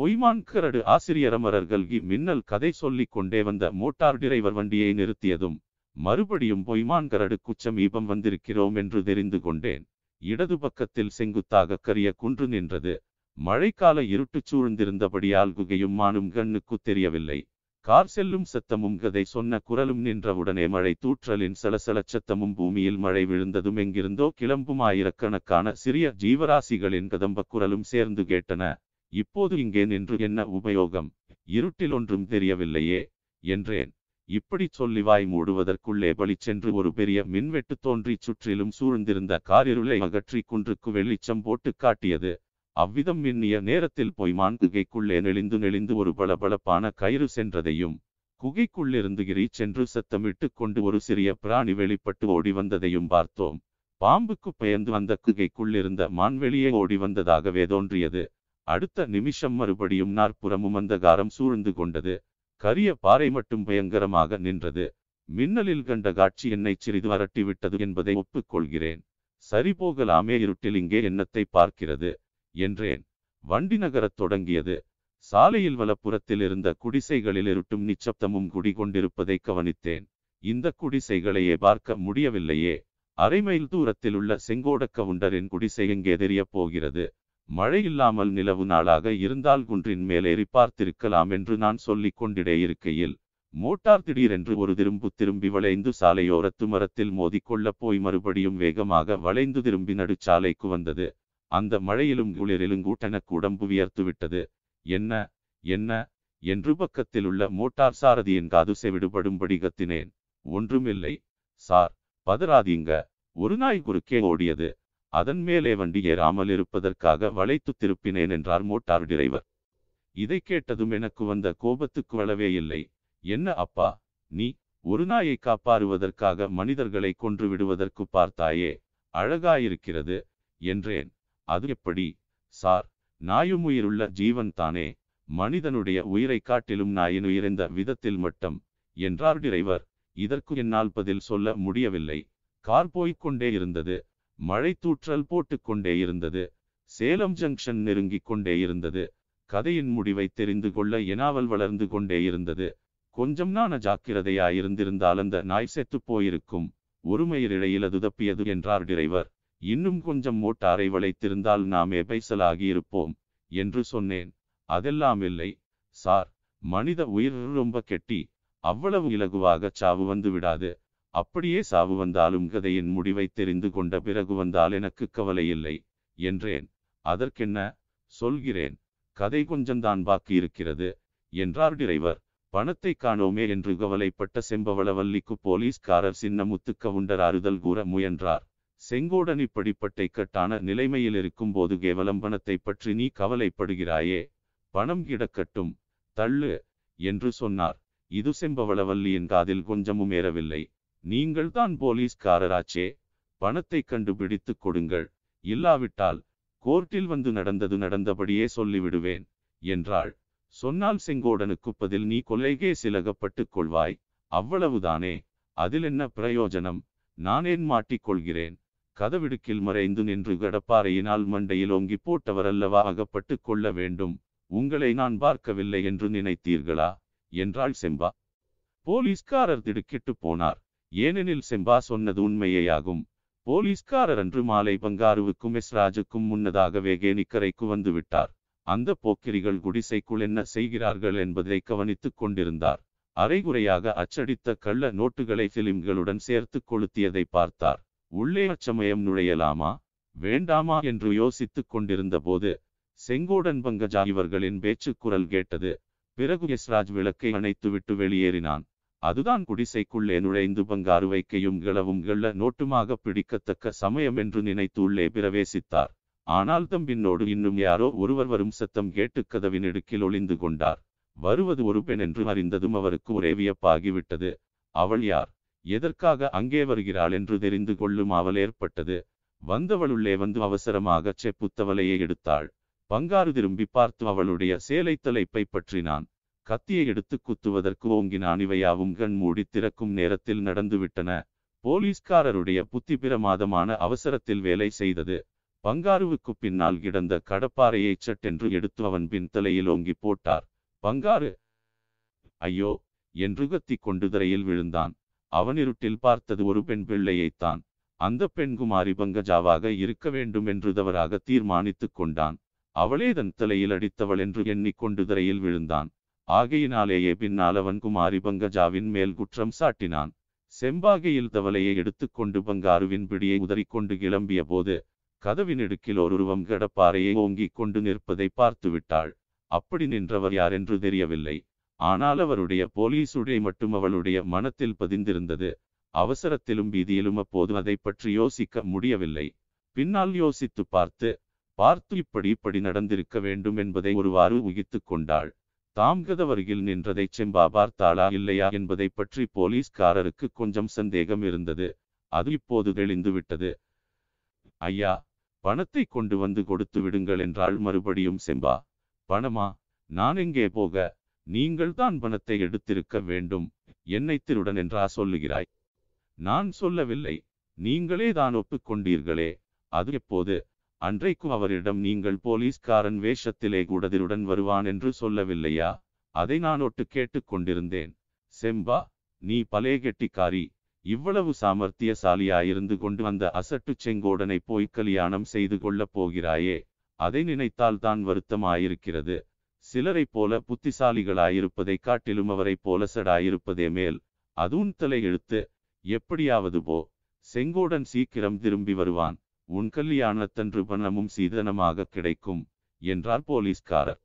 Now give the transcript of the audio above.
பொய்மான்கரடு ஆசிரியரமரர்கள்கி மின்னல் கதை சொல்லிக் கொண்டே வந்த மோட்டார் டிரைவர் வண்டியை நிறுத்தியதும் மறுபடியும் பொய்மான்கரடு குச்சமீபம் வந்திருக்கிறோம் என்று தெரிந்து கொண்டேன் இடது பக்கத்தில் செங்குத்தாக கரிய குன்று நின்றது மழைக்கால இருட்டு சூழ்ந்திருந்தபடியால் குகையும் மானும் கண்ணுக்கு தெரியவில்லை கார் செல்லும் சத்தமும் கதை சொன்ன குரலும் நின்றவுடனே மழை தூற்றலின் சலசலச் சத்தமும் பூமியில் மழை விழுந்ததும் எங்கிருந்தோ கிளம்பும் ஆயிரக்கணக்கான சிறிய ஜீவராசிகளின் கதம்ப குரலும் சேர்ந்து கேட்டன இப்போது இங்கே நின்று என்ன உபயோகம் இருட்டில் ஒன்றும் தெரியவில்லையே என்றேன் இப்படி சொல்லி வாய் மூடுவதற்குள்ளே சென்று ஒரு பெரிய மின்வெட்டு தோன்றி சுற்றிலும் சூழ்ந்திருந்த காரிருளை அகற்றி குன்றுக்கு வெளிச்சம் போட்டு காட்டியது அவ்விதம் மின்னிய நேரத்தில் பொய்மான் குகைக்குள்ளே நெளிந்து நெளிந்து ஒரு பளபளப்பான கயிறு சென்றதையும் குகைக்குள்ளிருந்து கிரி சென்று சத்தமிட்டு கொண்டு ஒரு சிறிய பிராணி வெளிப்பட்டு ஓடி வந்ததையும் பார்த்தோம் பாம்புக்கு பெயர்ந்து வந்த குகைக்குள்ளிருந்த மான் வெளியே ஓடி வந்ததாகவே தோன்றியது அடுத்த நிமிஷம் மறுபடியும் நாற்புறமும் அந்தகாரம் சூழ்ந்து கொண்டது கரிய பாறை மட்டும் பயங்கரமாக நின்றது மின்னலில் கண்ட காட்சி என்னை சிறிது அரட்டிவிட்டது என்பதை ஒப்புக்கொள்கிறேன் சரி போகலாமே இருட்டில் இங்கே எண்ணத்தை பார்க்கிறது என்றேன் வண்டி நகரத் தொடங்கியது சாலையில் வலப்புறத்தில் இருந்த குடிசைகளில் இருட்டும் நிச்சப்தமும் குடிகொண்டிருப்பதை கவனித்தேன் இந்த குடிசைகளையே பார்க்க முடியவில்லையே அரை மைல் தூரத்தில் உள்ள செங்கோடக்க உண்டரின் குடிசை எங்கே தெரியப் போகிறது மழை இல்லாமல் நிலவு நாளாக இருந்தால் குன்றின் மேலேறி பார்த்திருக்கலாம் என்று நான் சொல்லிக் கொண்டிடே இருக்கையில் மோட்டார் திடீரென்று ஒரு திரும்பு திரும்பி வளைந்து சாலையோரத்து மரத்தில் மோதிக்கொள்ளப் போய் மறுபடியும் வேகமாக வளைந்து திரும்பி நடுச்சாலைக்கு வந்தது அந்த மழையிலும் குளிரிலும் கூட்டன உடம்பு வியர்த்து விட்டது என்ன என்ன என்று பக்கத்தில் உள்ள மோட்டார் சாரதியின் காது செவிடுபடும்படி கத்தினேன் ஒன்றுமில்லை சார் பதறாதீங்க ஒரு நாய் குறுக்கே ஓடியது அதன் மேலே வண்டி ஏறாமல் இருப்பதற்காக வளைத்து திருப்பினேன் என்றார் மோட்டார் டிரைவர் இதை கேட்டதும் எனக்கு வந்த கோபத்துக்கு வளவே இல்லை என்ன அப்பா நீ ஒரு நாயை காப்பாறுவதற்காக மனிதர்களை கொன்று விடுவதற்கு பார்த்தாயே அழகாயிருக்கிறது என்றேன் அது எப்படி சார் நாயும் உயிருள்ள ஜீவன் தானே மனிதனுடைய உயிரை காட்டிலும் நாயின் உயிரிந்த விதத்தில் மட்டும் என்றார் டிரைவர் இதற்கு என்னால் பதில் சொல்ல முடியவில்லை கார் போய்க் இருந்தது தூற்றல் போட்டுக்கொண்டே இருந்தது சேலம் ஜங்ஷன் நெருங்கிக் கொண்டே இருந்தது கதையின் முடிவை தெரிந்து கொள்ள எனாவல் வளர்ந்து கொண்டே இருந்தது கொஞ்சம் நான ஜாக்கிரதையாயிருந்திருந்தால் அந்த நாய் செத்து போயிருக்கும் அது தப்பியது என்றார் டிரைவர் இன்னும் கொஞ்சம் மோட்டாரை வளைத்திருந்தால் நாம் எபைசலாகியிருப்போம் என்று சொன்னேன் அதெல்லாம் இல்லை சார் மனித உயிர் ரொம்ப கெட்டி அவ்வளவு இலகுவாக சாவு வந்து விடாது அப்படியே சாவு வந்தாலும் கதையின் முடிவை தெரிந்து கொண்ட பிறகு வந்தால் எனக்கு கவலையில்லை என்றேன் அதற்கென்ன சொல்கிறேன் கதை கொஞ்சம்தான் பாக்கி இருக்கிறது என்றார் டிரைவர் பணத்தை காணோமே என்று கவலைப்பட்ட செம்பவளவல்லிக்கு போலீஸ்காரர் சின்னமுத்து கவுண்டர் அறுதல் கூற முயன்றார் செங்கோடன் இப்படிப்பட்ட இக்கட்டான நிலைமையில் போது கேவலம் பணத்தை பற்றி நீ கவலைப்படுகிறாயே பணம் கிடக்கட்டும் தள்ளு என்று சொன்னார் இது செம்பவளவல்லியின் காதில் கொஞ்சமும் ஏறவில்லை நீங்கள் தான் போலீஸ்காரராச்சே பணத்தை கண்டுபிடித்து கொடுங்கள் இல்லாவிட்டால் கோர்ட்டில் வந்து நடந்தது நடந்தபடியே சொல்லிவிடுவேன் என்றாள் சொன்னால் செங்கோடனுக்கு பதில் நீ கொலைகே சிலகப்பட்டு கொள்வாய் அவ்வளவுதானே அதில் என்ன பிரயோஜனம் நானேன் மாட்டிக்கொள்கிறேன் கதவிடுக்கில் மறைந்து நின்று கடப்பாறையினால் மண்டையில் ஓங்கி போட்டவரல்லவா அகப்பட்டு கொள்ள வேண்டும் உங்களை நான் பார்க்கவில்லை என்று நினைத்தீர்களா என்றாள் செம்பா போலீஸ்காரர் திடுக்கிட்டு போனார் ஏனெனில் செம்பா சொன்னது உண்மையேயாகும் போலீஸ்காரர் அன்று மாலை பங்காருவுக்கும் எஸ்ராஜுக்கும் முன்னதாகவே கேணிக்கரைக்கு விட்டார் அந்த போக்கிரிகள் குடிசைக்குள் என்ன செய்கிறார்கள் என்பதை கவனித்துக் கொண்டிருந்தார் அரைகுறையாக அச்சடித்த கள்ள நோட்டுகளை பிலிம்களுடன் சேர்த்து கொளுத்தியதை பார்த்தார் உள்ளே அச்சமயம் நுழையலாமா வேண்டாமா என்று யோசித்துக் கொண்டிருந்த போது செங்கோடன் பங்கஜா இவர்களின் பேச்சு குரல் கேட்டது பிறகு எஸ்ராஜ் விளக்கை அணைத்துவிட்டு வெளியேறினான் அதுதான் குடிசைக்குள்ளே நுழைந்து பங்காறு வைக்கையும் கிளவும் கிள்ள நோட்டுமாக பிடிக்கத்தக்க சமயம் என்று நினைத்து உள்ளே பிரவேசித்தார் ஆனால் தம்பின்னோடு இன்னும் யாரோ ஒருவர் வரும் சத்தம் கேட்டு கதவின் இடுக்கில் ஒளிந்து கொண்டார் வருவது ஒரு பெண் என்று அறிந்ததும் அவருக்கு ஒரே வியப்பாகிவிட்டது அவள் யார் எதற்காக அங்கே வருகிறாள் என்று தெரிந்து கொள்ளும் அவள் ஏற்பட்டது வந்தவள் உள்ளே வந்து அவசரமாக செப்புத்தவலையை எடுத்தாள் பங்காறு திரும்பி பார்த்து அவளுடைய சேலை தலைப்பை பற்றினான் கத்தியை எடுத்து குத்துவதற்கு ஓங்கினான் இவையாவும் கண் மூடி திறக்கும் நேரத்தில் நடந்துவிட்டன போலீஸ்காரருடைய புத்தி பிரமாதமான அவசரத்தில் வேலை செய்தது பங்காருவுக்கு பின்னால் கிடந்த கடப்பாறையை சட்டென்று எடுத்து அவன் பின் தலையில் ஓங்கி போட்டார் பங்காரு ஐயோ என்று கத்தி கொண்டு திரையில் விழுந்தான் அவனிருட்டில் பார்த்தது ஒரு பெண் பிள்ளையைத்தான் அந்த பெண் குமாரி பங்கஜாவாக இருக்க வேண்டும் என்று தவறாக தீர்மானித்துக் கொண்டான் அவளே தன் தலையில் அடித்தவள் என்று எண்ணிக்கொண்டு திரையில் விழுந்தான் ஆகையினாலேயே பின்னால் அவன் குமாரி பங்கஜாவின் மேல் குற்றம் சாட்டினான் செம்பாகையில் தவளையை எடுத்துக்கொண்டு பங்காருவின் பிடியை உதறிக்கொண்டு கிளம்பிய போது கதவின் இடுக்கில் ஒரு உருவம் கடப்பாறையை ஓங்கிக் கொண்டு நிற்பதை பார்த்துவிட்டாள் அப்படி நின்றவர் யார் என்று தெரியவில்லை ஆனால் அவருடைய போலீஸ் உடை மட்டும் அவளுடைய மனத்தில் பதிந்திருந்தது அவசரத்திலும் பீதியிலும் அப்போது அதை பற்றி யோசிக்க முடியவில்லை பின்னால் யோசித்து பார்த்து பார்த்து இப்படி இப்படி நடந்திருக்க வேண்டும் என்பதை ஒருவாறு உகித்து கொண்டாள் தாம் கதவருகில் நின்றதை செம்பா பார்த்தாளா இல்லையா என்பதை பற்றி போலீஸ்காரருக்கு கொஞ்சம் சந்தேகம் இருந்தது அது இப்போது தெளிந்து விட்டது ஐயா பணத்தை கொண்டு வந்து கொடுத்து விடுங்கள் என்றாள் மறுபடியும் செம்பா பணமா நான் எங்கே போக நீங்கள் தான் பணத்தை எடுத்திருக்க வேண்டும் என்னை திருடன் என்றா சொல்லுகிறாய் நான் சொல்லவில்லை நீங்களே தான் ஒப்புக்கொண்டீர்களே அது எப்போது அன்றைக்கு அவரிடம் நீங்கள் போலீஸ்காரன் வேஷத்திலே குடதிருடன் வருவான் என்று சொல்லவில்லையா அதை நான் ஒட்டு கேட்டுக்கொண்டிருந்தேன் செம்பா நீ பலே கெட்டிக்காரி இவ்வளவு சாமர்த்தியசாலியாயிருந்து கொண்டு வந்த அசட்டு செங்கோடனை போய் கல்யாணம் செய்து கொள்ளப் போகிறாயே அதை நினைத்தால் தான் வருத்தமாயிருக்கிறது சிலரை போல புத்திசாலிகளாயிருப்பதை காட்டிலும் அவரை போல சடாயிருப்பதே மேல் அதுவும் தலை எழுத்து எப்படியாவது போ செங்கோடன் சீக்கிரம் திரும்பி வருவான் உன் கல்யாணத்தன்று பணமும் சீதனமாக கிடைக்கும் என்றார் போலீஸ்காரர்